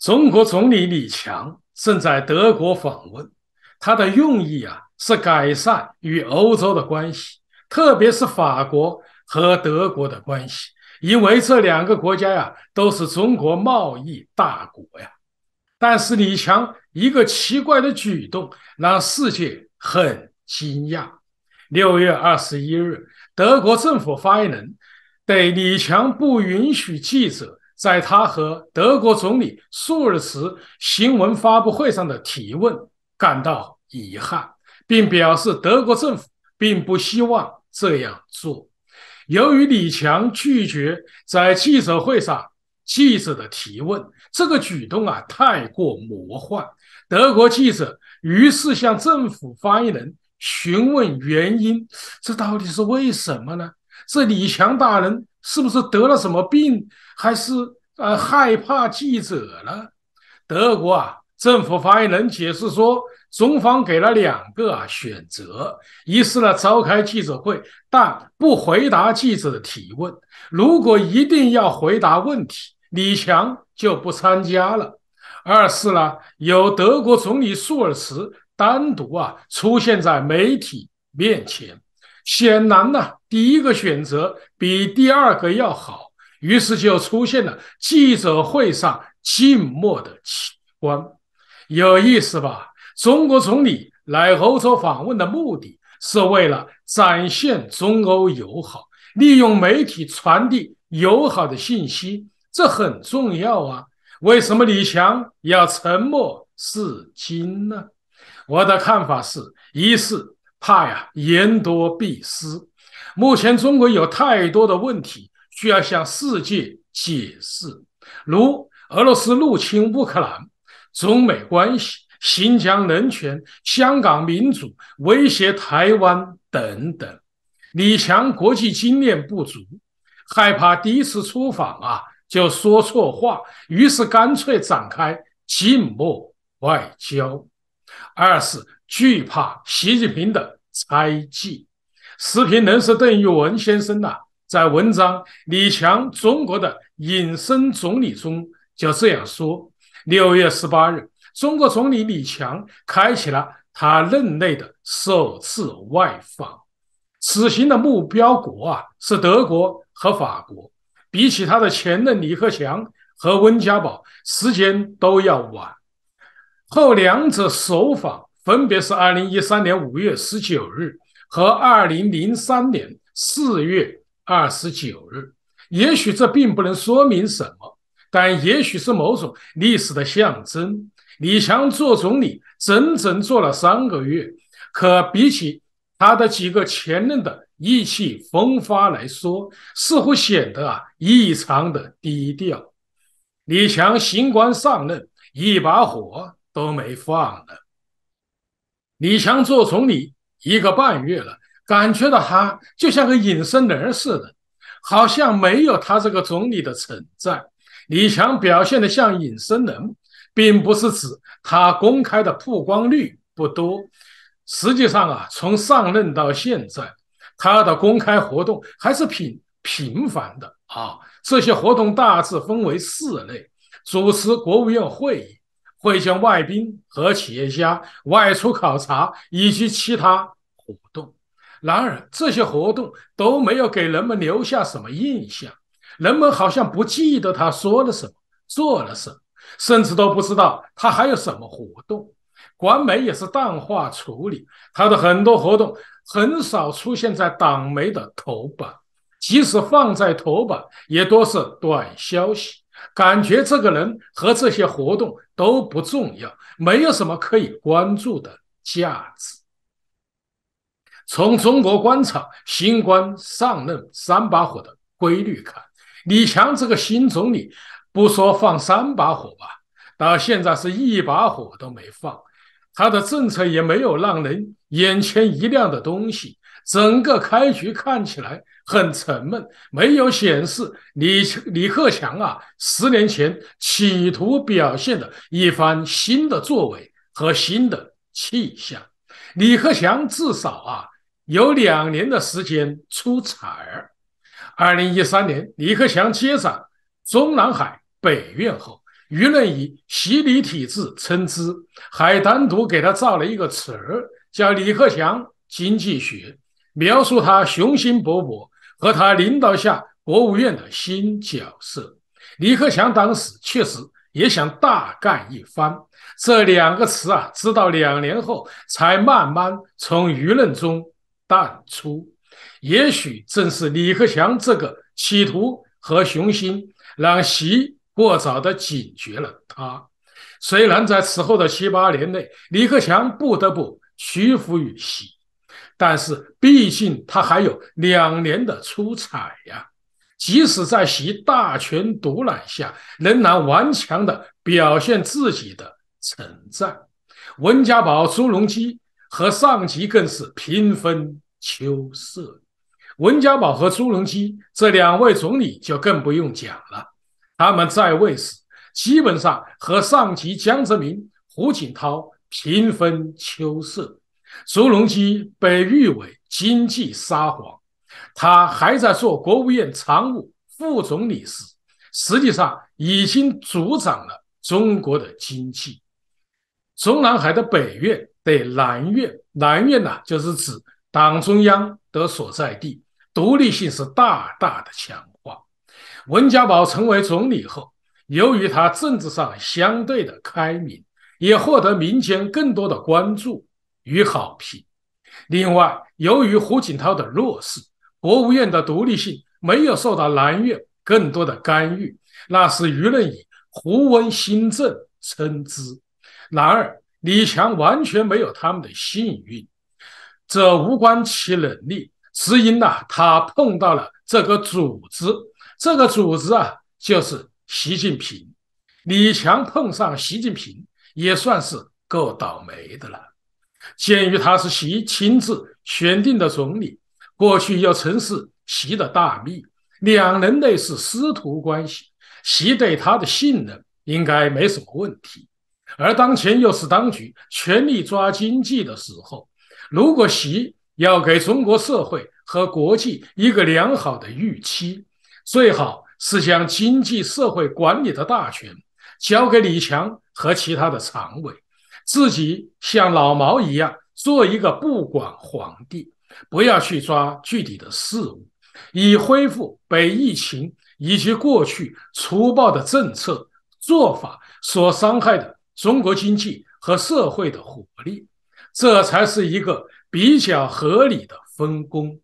中国总理李强正在德国访问，他的用意啊是改善与欧洲的关系，特别是法国和德国的关系，因为这两个国家呀都是中国贸易大国呀。但是李强一个奇怪的举动让世界很惊讶。六月二十一日，德国政府发言人对李强不允许记者。在他和德国总理舒尔茨新闻发布会上的提问感到遗憾，并表示德国政府并不希望这样做。由于李强拒绝在记者会上记者的提问，这个举动啊太过魔幻，德国记者于是向政府发言人询问原因，这到底是为什么呢？这李强大人是不是得了什么病，还是呃害怕记者了？德国啊，政府发言人解释说，中方给了两个啊选择：一是呢召开记者会，但不回答记者的提问；如果一定要回答问题，李强就不参加了。二是呢由德国总理舒尔茨单独啊出现在媒体面前。显然呢，第一个选择比第二个要好，于是就出现了记者会上静默的奇观，有意思吧？中国总理来欧洲访问的目的是为了展现中欧友好，利用媒体传递友好的信息，这很重要啊。为什么李强要沉默是金呢？我的看法是，一是。怕呀，言多必失。目前中国有太多的问题需要向世界解释，如俄罗斯入侵乌克兰、中美关系、新疆人权、香港民主、威胁台湾等等。李强国际经验不足，害怕第一次出访啊就说错话，于是干脆展开静默外交。二是惧怕习近平的。猜忌。时评人士邓玉文先生呐，在文章《李强：中国的隐身总理》中，就这样说：六月十八日，中国总理李强开启了他任内的首次外访，此行的目标国啊是德国和法国。比起他的前任李克强和温家宝，时间都要晚。后两者首访。分别是二零一三年五月十九日和二零零三年四月二十九日。也许这并不能说明什么，但也许是某种历史的象征。李强做总理整整做了三个月，可比起他的几个前任的意气风发来说，似乎显得啊异常的低调。李强新官上任，一把火都没放了。李强做总理一个半月了，感觉到他就像个隐身人似的，好像没有他这个总理的存在。李强表现的像隐身人，并不是指他公开的曝光率不多。实际上啊，从上任到现在，他的公开活动还是频频繁的啊。这些活动大致分为四类：主持国务院会议。会见外宾和企业家、外出考察以及其他活动，然而这些活动都没有给人们留下什么印象。人们好像不记得他说了什么、做了什么，甚至都不知道他还有什么活动。官美也是淡化处理，他的很多活动很少出现在党媒的头版，即使放在头版，也多是短消息。感觉这个人和这些活动都不重要，没有什么可以关注的价值。从中国官场新官上任三把火的规律看，李强这个新总理不说放三把火吧，到现在是一把火都没放，他的政策也没有让人眼前一亮的东西。整个开局看起来很沉闷，没有显示李李克强啊，十年前企图表现的一番新的作为和新的气象。李克强至少啊有两年的时间出彩儿。二零一三年，李克强接掌中南海北院后，舆论以“习礼体制”称之，还单独给他造了一个词儿，叫“李克强经济学”。描述他雄心勃勃和他领导下国务院的新角色。李克强当时确实也想大干一番，这两个词啊，直到两年后才慢慢从舆论中淡出。也许正是李克强这个企图和雄心，让习过早的警觉了他。虽然在此后的七八年内，李克强不得不屈服于习。但是，毕竟他还有两年的出彩呀！即使在习大权独揽下，仍然顽强的表现自己的存在。温家宝、朱镕基和上级更是平分秋色。温家宝和朱镕基这两位总理就更不用讲了，他们在位时，基本上和上级江泽民、胡锦涛平分秋色。朱镕基被誉为经济沙皇，他还在做国务院常务副总理时，实际上已经主掌了中国的经济。中南海的北院对南院，南院呢，就是指党中央的所在地，独立性是大大的强化。温家宝成为总理后，由于他政治上相对的开明，也获得民间更多的关注。与好评。另外，由于胡锦涛的弱势，国务院的独立性没有受到南苑更多的干预，那是舆论以“胡温新政”称之。然而，李强完全没有他们的幸运，这无关其能力，只因呐，他碰到了这个组织，这个组织啊，就是习近平。李强碰上习近平，也算是够倒霉的了。鉴于他是习亲自选定的总理，过去又曾是习的大秘，两人类似师徒关系，习对他的信任应该没什么问题。而当前又是当局全力抓经济的时候，如果习要给中国社会和国际一个良好的预期，最好是将经济社会管理的大权交给李强和其他的常委。自己像老毛一样，做一个不管皇帝，不要去抓具体的事物，以恢复被疫情以及过去粗暴的政策做法所伤害的中国经济和社会的活力。这才是一个比较合理的分工。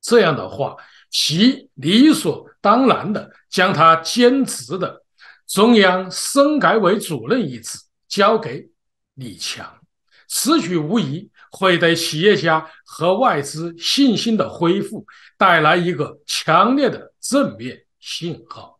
这样的话，其理所当然的将他兼职的中央深改委主任一职。交给李强，此举无疑会对企业家和外资信心的恢复带来一个强烈的正面信号。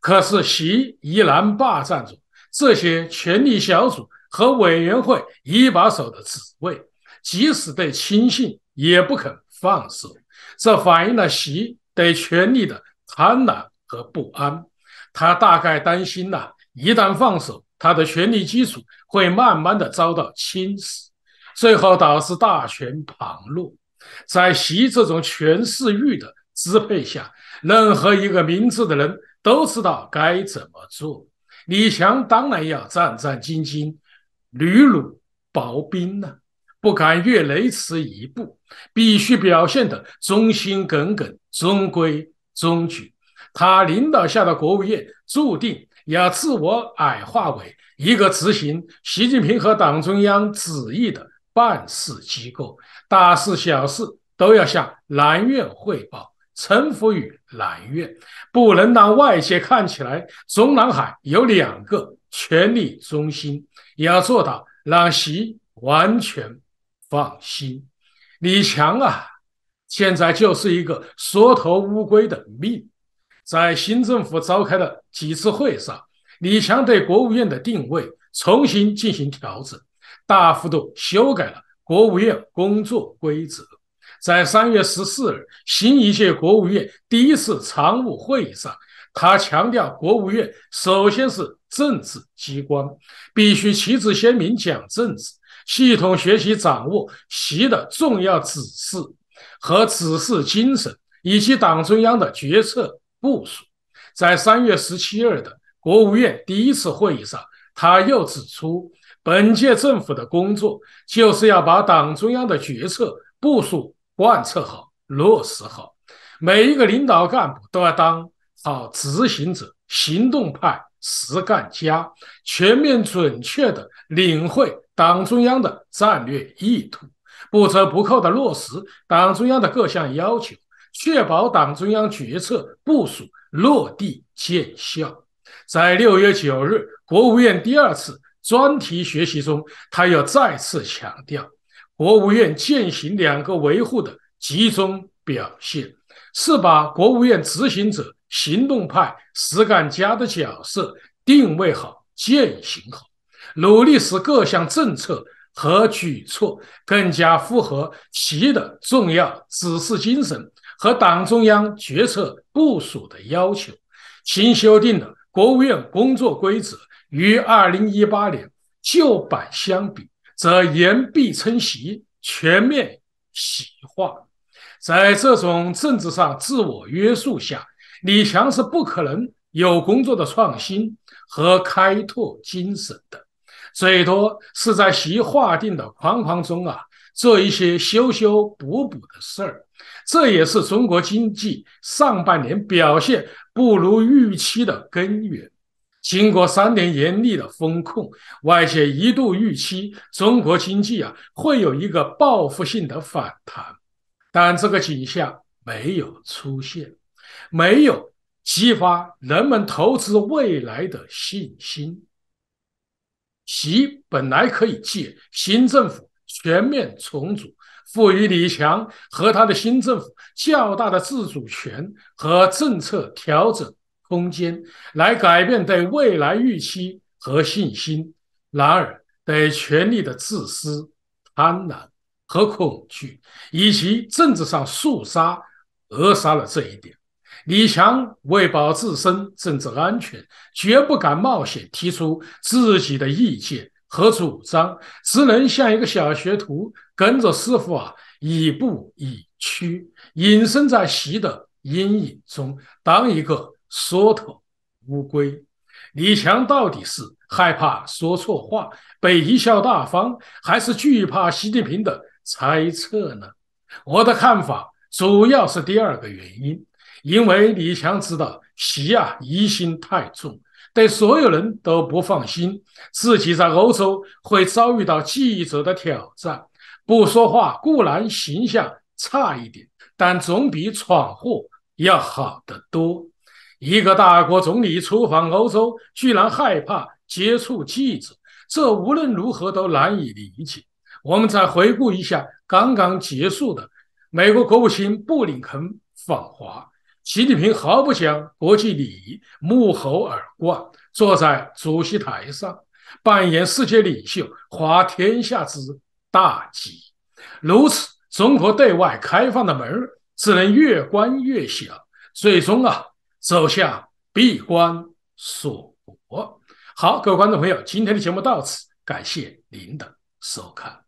可是，习依然霸占着这些权力小组和委员会一把手的职位，即使对亲信也不肯放手。这反映了习对权力的贪婪和不安。他大概担心呐，一旦放手。他的权力基础会慢慢的遭到侵蚀，最后导致大权旁落。在习这种权势欲的支配下，任何一个明智的人都知道该怎么做。李强当然要战战兢兢、履履薄冰了，不敢越雷池一步，必须表现得忠心耿耿、中规中矩。他领导下的国务院注定要自我矮化为。一个执行习近平和党中央旨意的办事机构，大事小事都要向南院汇报，臣服于南院，不能让外界看起来中南海有两个权力中心。也要做到让习完全放心。李强啊，现在就是一个缩头乌龟的命，在新政府召开的几次会上。李强对国务院的定位重新进行调整，大幅度修改了国务院工作规则。在三月十四日新一届国务院第一次常务会议上，他强调，国务院首先是政治机关，必须旗帜鲜明讲政治，系统学习掌握习的重要指示和指示精神，以及党中央的决策部署。在三月十七日的。国务院第一次会议上，他又指出，本届政府的工作就是要把党中央的决策部署贯彻好、落实好。每一个领导干部都要当好执行者、行动派、实干家，全面准确地领会党中央的战略意图，不折不扣地落实党中央的各项要求，确保党中央决策部署落地见效。在六月九日国务院第二次专题学习中，他又再次强调，国务院践行“两个维护”的集中表现是把国务院执行者、行动派、实干家的角色定位好、践行好，努力使各项政策和举措更加符合习的重要指示精神和党中央决策部署的要求，新修订的。国务院工作规则与二零一八年旧版相比，则言必称习，全面习化。在这种政治上自我约束下，李强是不可能有工作的创新和开拓精神的，最多是在习划定的框框中啊。做一些修修补补的事儿，这也是中国经济上半年表现不如预期的根源。经过三年严厉的风控，外界一度预期中国经济啊会有一个报复性的反弹，但这个景象没有出现，没有激发人们投资未来的信心。习本来可以借新政府。全面重组赋予李强和他的新政府较大的自主权和政策调整空间，来改变对未来预期和信心。然而，对权力的自私、贪婪和恐惧，以及政治上肃杀，扼杀了这一点。李强为保自身政治安全，绝不敢冒险提出自己的意见。和主张只能像一个小学徒跟着师傅啊，一步一趋，隐身在习的阴影中，当一个缩头乌龟。李强到底是害怕说错话被贻笑大方，还是惧怕习近平的猜测呢？我的看法主要是第二个原因，因为李强知道习啊疑心太重。对所有人都不放心，自己在欧洲会遭遇到记者的挑战。不说话固然形象差一点，但总比闯祸要好得多。一个大国总理出访欧洲，居然害怕接触记者，这无论如何都难以理解。我们再回顾一下刚刚结束的美国国务卿布林肯访华。习近平毫不讲国际礼仪，幕猴而冠，坐在主席台上扮演世界领袖，滑天下之大稽。如此，中国对外开放的门只能越关越小，最终啊走向闭关锁国。好，各位观众朋友，今天的节目到此，感谢您的收看。